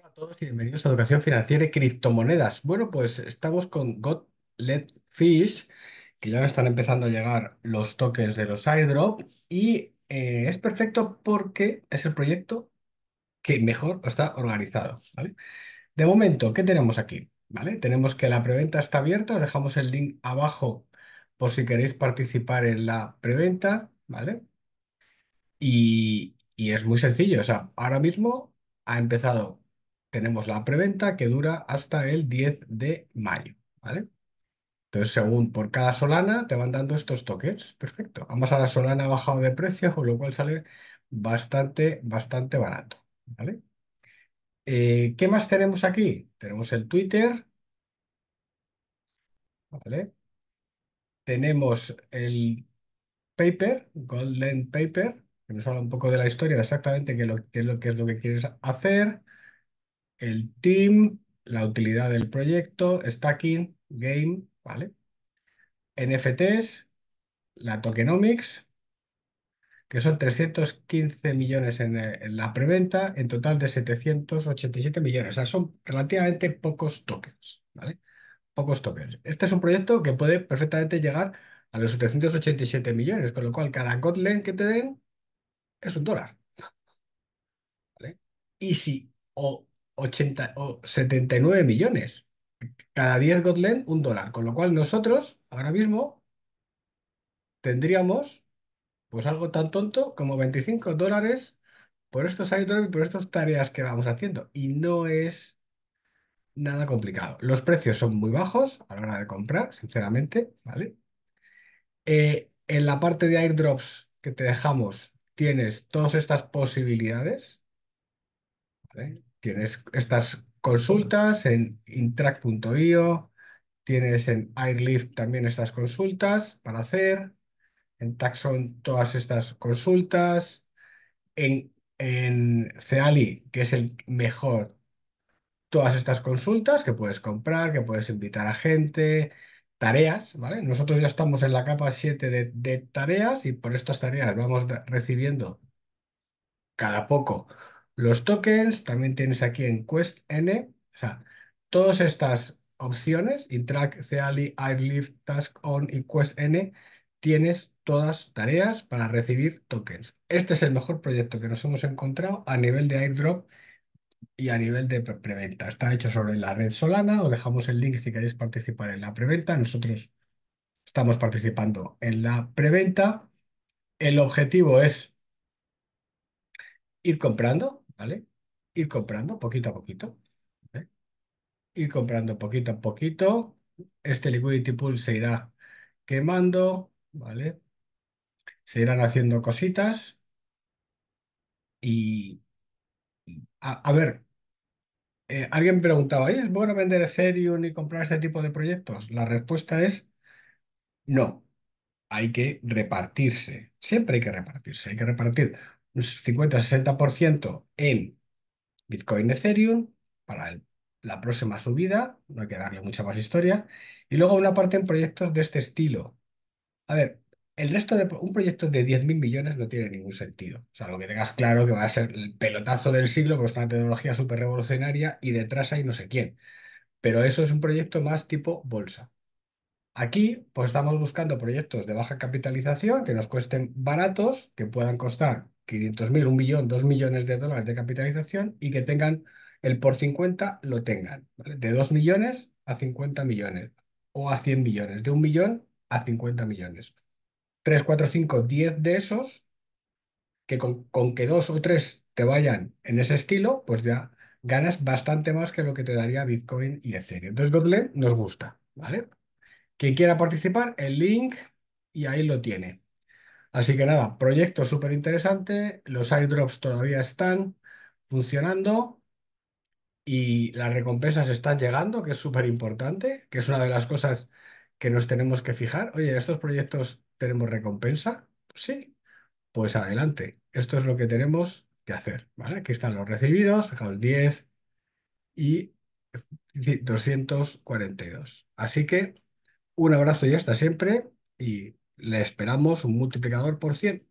Hola a todos y bienvenidos a Educación Financiera y Criptomonedas. Bueno, pues estamos con God Fish, que ya nos están empezando a llegar los tokens de los airdrop y eh, es perfecto porque es el proyecto que mejor está organizado. De momento, ¿qué tenemos aquí? ¿Vale? Tenemos que la preventa está abierta, os dejamos el link abajo por si queréis participar en la preventa, ¿vale? Y, y es muy sencillo, o sea, ahora mismo ha empezado tenemos la preventa que dura hasta el 10 de mayo, ¿vale? Entonces, según por cada Solana, te van dando estos tokens. Perfecto. Vamos a la Solana ha bajado de precio, con lo cual sale bastante, bastante barato, ¿vale? Eh, ¿Qué más tenemos aquí? Tenemos el Twitter, ¿vale? Tenemos el paper, Golden Paper, que nos habla un poco de la historia, exactamente qué, lo que es lo que quieres hacer el team, la utilidad del proyecto, stacking, game, ¿vale? NFTs, la tokenomics, que son 315 millones eh, en, la preventa, en total de 787 millones. O sea, son relativamente pocos tokens, ¿vale? Pocos tokens. Este es un proyecto que puede perfectamente llegar a los 787 millones, con lo cual cada Kotlin que te den es un dólar. ¿Vale? Y si o 80 o 79 millones. Cada 10 Gotland, un dólar. Con lo cual nosotros ahora mismo tendríamos pues algo tan tonto como 25 dólares por estos Airdrops y por estas tareas que vamos haciendo. Y no es nada complicado. Los precios son muy bajos a la hora de comprar, sinceramente, ¿vale? Eh, en la parte de airdrops que te dejamos tienes todas estas posibilidades. Tienes estas consultas en intract.io, tienes en Airlift también estas consultas para hacer, en Taxon todas estas consultas, en, en Ceali, que es el mejor, todas estas consultas que puedes comprar, que puedes invitar a gente, tareas, ¿vale? Nosotros ya estamos en la capa 7 de tareas y por estas tareas vamos recibiendo cada poco los tokens, también tienes aquí en Quest N, o sea, todas estas opciones, Intrac, Ceali, Airlift, Task On y Quest N, tienes todas tareas para recibir tokens. Este es el mejor proyecto que nos hemos encontrado a nivel de airdrop y a nivel de preventa. Está hecho sobre la red Solana, os dejamos el link si queréis participar en la preventa. Nosotros estamos participando en la preventa. El objetivo es ir comprando ¿vale? Ir comprando poquito a poquito. Ir comprando poquito a poquito. Este liquidity pool se irá quemando, ¿vale? Se irán haciendo cositas. Y a, ver, eh, alguien preguntaba, ¿es bueno vender Ethereum y comprar este tipo de proyectos? La respuesta es no. Hay que repartirse. Siempre hay que repartirse. Hay que repartir 50-60% pues, en Bitcoin Ethereum para la próxima subida, no hay que darle mucha más historia, y luego una parte en proyectos de este estilo. A ver, el resto de un proyecto de 10.000 millones no tiene ningún sentido. O sea, lo que tengas claro que va a ser el pelotazo del siglo, es pues, una tecnología súper revolucionaria y detrás hay no sé quién. Pero eso es un proyecto más tipo bolsa. Aquí, pues estamos buscando proyectos de baja capitalización que nos cuesten baratos, que puedan costar 500.000, 1 millón, 2 millones de dólares de capitalización y que tengan el por 50 lo tengan, ¿vale? de 2 millones a 50 millones o a 100 millones, de 1 millón a 50 millones. 3, 4, 5, 10 de esos, que con, que dos o tres te vayan en ese estilo, pues ya ganas bastante más que lo que te daría Bitcoin y Ethereum. Entonces, GodLen nos gusta, ¿vale? Quien quiera participar, el link y ahí lo tiene. Así que nada, proyecto súper interesante, los airdrops todavía están funcionando y las recompensas están llegando, que es súper importante, que es una de las cosas que nos tenemos que fijar. Oye, ¿estos proyectos tenemos recompensa? Pues sí, pues adelante. Esto es lo que tenemos que hacer, ¿vale? Aquí están los recibidos, fijaos, 10 y 242. Así que un abrazo y hasta siempre y le esperamos un multiplicador por 100.